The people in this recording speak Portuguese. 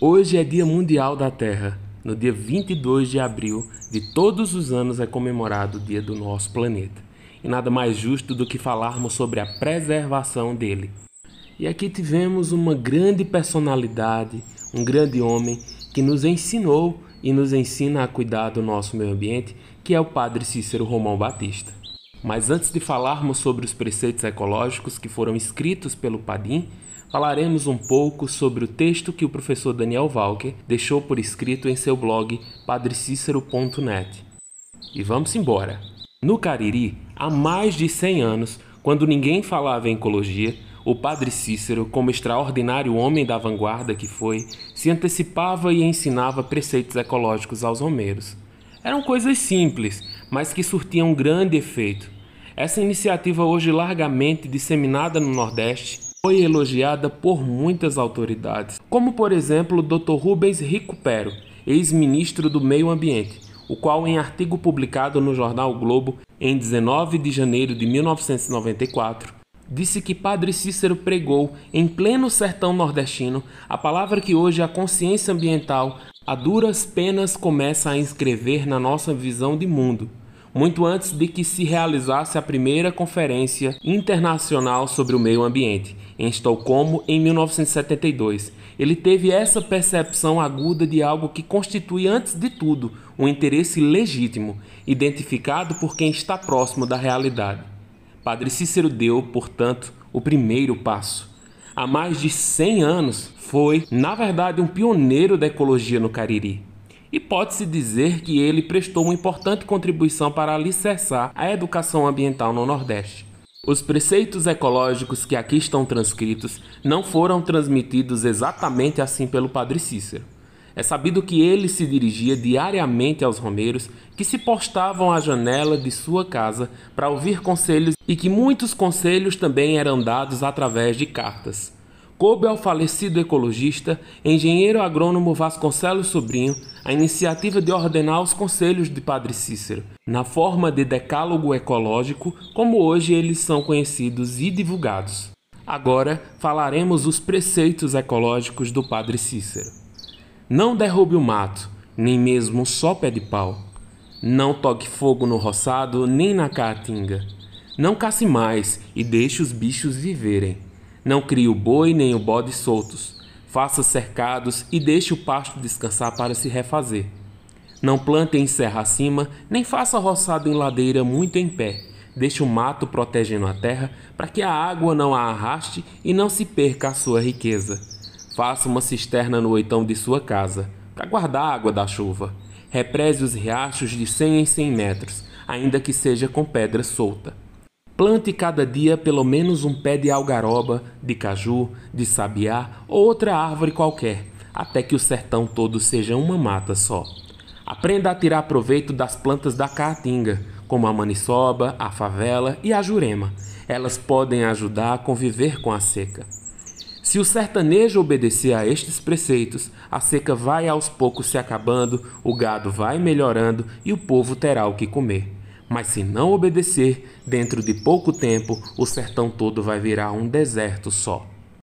Hoje é Dia Mundial da Terra. No dia 22 de abril de todos os anos é comemorado o Dia do Nosso Planeta. E nada mais justo do que falarmos sobre a preservação dele. E aqui tivemos uma grande personalidade, um grande homem que nos ensinou e nos ensina a cuidar do nosso meio ambiente, que é o Padre Cícero Romão Batista. Mas antes de falarmos sobre os preceitos ecológicos que foram escritos pelo Padim, falaremos um pouco sobre o texto que o professor Daniel Walker deixou por escrito em seu blog padrecícero.net. E vamos embora! No Cariri, há mais de 100 anos, quando ninguém falava em ecologia, o Padre Cícero, como extraordinário homem da vanguarda que foi, se antecipava e ensinava preceitos ecológicos aos romeiros. Eram coisas simples, mas que surtiam grande efeito. Essa iniciativa, hoje largamente disseminada no Nordeste, foi elogiada por muitas autoridades, como por exemplo o Dr. Rubens Recupero, ex-ministro do Meio Ambiente, o qual, em artigo publicado no jornal o Globo em 19 de janeiro de 1994, disse que Padre Cícero pregou em pleno sertão nordestino a palavra que hoje é a consciência ambiental a duras penas começa a inscrever na nossa visão de mundo, muito antes de que se realizasse a primeira Conferência Internacional sobre o Meio Ambiente, em Estocolmo, em 1972. Ele teve essa percepção aguda de algo que constitui, antes de tudo, um interesse legítimo, identificado por quem está próximo da realidade. Padre Cícero deu, portanto, o primeiro passo há mais de 100 anos, foi, na verdade, um pioneiro da ecologia no Cariri. E pode-se dizer que ele prestou uma importante contribuição para alicerçar a educação ambiental no Nordeste. Os preceitos ecológicos que aqui estão transcritos não foram transmitidos exatamente assim pelo Padre Cícero. É sabido que ele se dirigia diariamente aos romeiros que se postavam à janela de sua casa para ouvir conselhos e que muitos conselhos também eram dados através de cartas coube é ao falecido ecologista, engenheiro agrônomo Vasconcelos Sobrinho, a iniciativa de ordenar os conselhos de Padre Cícero, na forma de decálogo ecológico, como hoje eles são conhecidos e divulgados. Agora falaremos os preceitos ecológicos do Padre Cícero. Não derrube o mato, nem mesmo um só pé de pau. Não toque fogo no roçado nem na caatinga. Não casse mais e deixe os bichos viverem. Não crie o boi nem o bode soltos. Faça cercados e deixe o pasto descansar para se refazer. Não plante em serra acima, nem faça roçado em ladeira muito em pé. Deixe o mato protegendo a terra para que a água não a arraste e não se perca a sua riqueza. Faça uma cisterna no oitão de sua casa para guardar a água da chuva. Represe os riachos de 100 em 100 metros, ainda que seja com pedra solta. Plante cada dia pelo menos um pé de algaroba, de caju, de sabiá ou outra árvore qualquer, até que o sertão todo seja uma mata só. Aprenda a tirar proveito das plantas da caatinga, como a maniçoba, a favela e a jurema. Elas podem ajudar a conviver com a seca. Se o sertanejo obedecer a estes preceitos, a seca vai aos poucos se acabando, o gado vai melhorando e o povo terá o que comer. Mas se não obedecer, dentro de pouco tempo o sertão todo vai virar um deserto só.